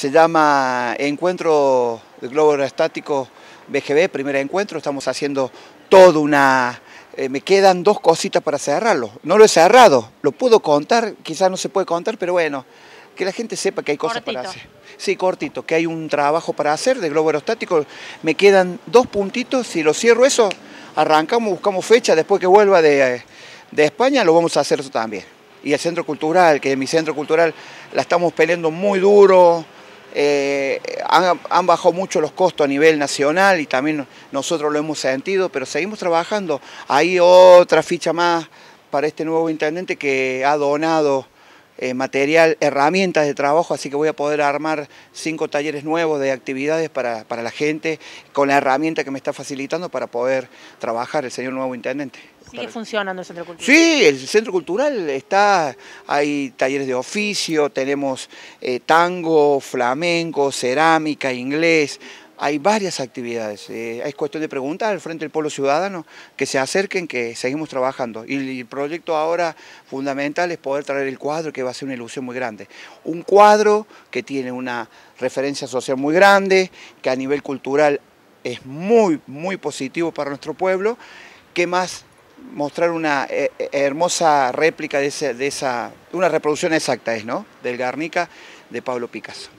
se llama Encuentro de Globo Aerostático BGB, primer encuentro, estamos haciendo toda una... Eh, me quedan dos cositas para cerrarlo. No lo he cerrado, lo puedo contar, quizás no se puede contar, pero bueno, que la gente sepa que hay cosas para hacer. Sí, cortito, que hay un trabajo para hacer de globo aerostático. Me quedan dos puntitos, si lo cierro eso, arrancamos, buscamos fecha, después que vuelva de, España lo vamos a hacer eso también. Y el centro cultural, que mi centro cultural la estamos peleando muy duro, eh, han, bajado mucho los costos a nivel nacional y también nosotros lo hemos sentido, pero seguimos trabajando. Hay otra ficha más para este nuevo intendente que ha donado eh, material, herramientas de trabajo, así que voy a poder armar cinco talleres nuevos de actividades para, para la gente con la herramienta que me está facilitando para poder trabajar el señor nuevo intendente. ¿Sigue funcionando el centro cultural? Sí, el centro cultural está, hay talleres de oficio, tenemos eh, tango, flamenco, cerámica, inglés, hay varias actividades. hay eh, es cuestión de preguntas al Frente del Pueblo Ciudadano que se acerquen, que seguimos trabajando. Y el proyecto ahora fundamental es poder traer el cuadro, que va a ser una ilusión muy grande. Un cuadro que tiene una referencia social muy grande, que a nivel cultural es muy, muy positivo para nuestro pueblo. ¿Qué más? mostrar una eh, eh, hermosa réplica de, de esa, una reproducción exacta es, ¿no? Del Garnica de Pablo Picasso.